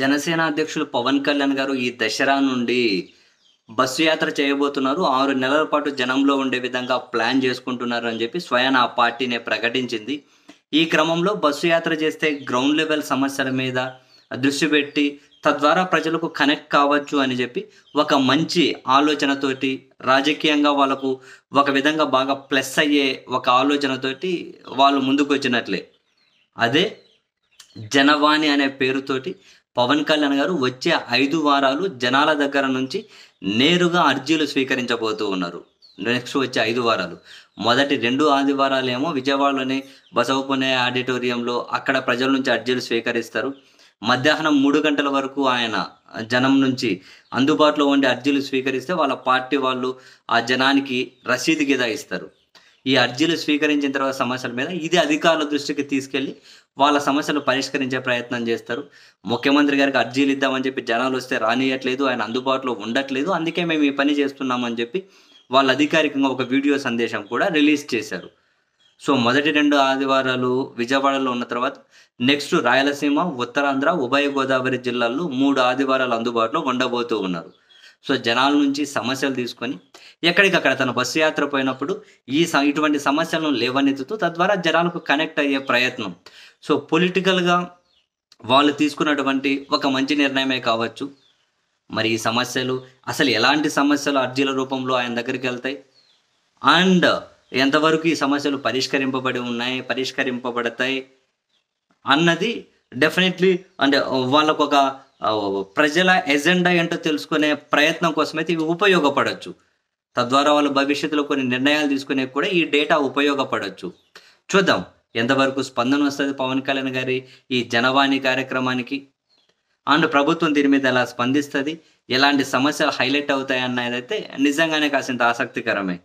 జనసేన అధ్యక్షులు పవన్ కళ్యాణ్ గారు ఈ దసరా నుండి బస్సు యాత్ర చేయబోతున్నారు ఆరు నెలల పాటు జనంలో ఉండే విధంగా ప్లాన్ చేసుకుంటున్నారు అని చెప్పి స్వయాన ఆ పార్టీనే ప్రకటించింది ఈ క్రమంలో బస్సు యాత్ర చేస్తే గ్రౌండ్ లెవెల్ సమస్యల మీద దృష్టి పెట్టి తద్వారా ప్రజలకు కనెక్ట్ కావచ్చు అని చెప్పి ఒక మంచి ఆలోచనతోటి రాజకీయంగా వాళ్ళకు ఒక విధంగా బాగా ప్లస్ అయ్యే ఒక ఆలోచనతోటి వాళ్ళు ముందుకు వచ్చినట్లే అదే జనవాణి అనే పేరుతోటి పవన్ కళ్యాణ్ గారు వచ్చే ఐదు వారాలు జనాల దగ్గర నుంచి నేరుగా అర్జీలు స్వీకరించబోతూ ఉన్నారు నెక్స్ట్ వచ్చే ఐదు వారాలు మొదటి రెండు ఆదివారాలు ఏమో విజయవాడలోని బసవపునే ఆడిటోరియంలో అక్కడ ప్రజల నుంచి అర్జీలు స్వీకరిస్తారు మధ్యాహ్నం మూడు గంటల వరకు ఆయన జనం నుంచి అందుబాటులో ఉండే అర్జీలు స్వీకరిస్తే వాళ్ళ పార్టీ వాళ్ళు ఆ జనానికి రసీదు గిదా ఇస్తారు ఈ అర్జీలు స్వీకరించిన తర్వాత సమస్యల మీద ఇది అధికారుల దృష్టికి తీసుకెళ్లి వాళ్ళ సమస్యలు పరిష్కరించే ప్రయత్నం చేస్తారు ముఖ్యమంత్రి గారికి అర్జీలు ఇద్దామని చెప్పి జనాలు వస్తే రానియట్లేదు ఆయన అందుబాటులో ఉండట్లేదు అందుకే మేము ఈ పని చేస్తున్నామని చెప్పి వాళ్ళు అధికారికంగా ఒక వీడియో సందేశం కూడా రిలీజ్ చేశారు సో మొదటి రెండు ఆదివారాలు విజయవాడలో ఉన్న తర్వాత నెక్స్ట్ రాయలసీమ ఉత్తరాంధ్ర ఉభయ గోదావరి జిల్లాల్లో మూడు ఆదివారాలు అందుబాటులో ఉండబోతూ ఉన్నారు సో జనాల నుంచి సమస్యలు తీసుకొని ఎక్కడికక్కడ తన బస్సు యాత్ర పోయినప్పుడు ఈ ఇటువంటి సమస్యలను లేవనెత్తుతూ తద్వారా జనాలకు కనెక్ట్ అయ్యే ప్రయత్నం సో పొలిటికల్గా వాళ్ళు తీసుకున్నటువంటి ఒక మంచి నిర్ణయమే కావచ్చు మరి ఈ సమస్యలు అసలు ఎలాంటి సమస్యలు అర్జీల రూపంలో ఆయన దగ్గరికి వెళ్తాయి అండ్ ఎంతవరకు ఈ సమస్యలు పరిష్కరింపబడి ఉన్నాయి పరిష్కరింపబడతాయి అన్నది డెఫినెట్లీ అంటే వాళ్ళకు ఒక ప్రజల ఎజెండా ఏంటో తెలుసుకునే ప్రయత్నం కోసమైతే ఇవి ఉపయోగపడవచ్చు తద్వారా వాళ్ళు భవిష్యత్తులో కొన్ని నిర్ణయాలు తీసుకునే కూడా ఈ డేటా ఉపయోగపడవచ్చు చూద్దాం ఎంతవరకు స్పందన వస్తుంది పవన్ కళ్యాణ్ గారి ఈ జనవాణి కార్యక్రమానికి అండ్ ప్రభుత్వం దీని మీద ఎలా స్పందిస్తుంది ఎలాంటి సమస్యలు హైలైట్ అవుతాయి అన్నదైతే నిజంగానే కాసింత ఆసక్తికరమే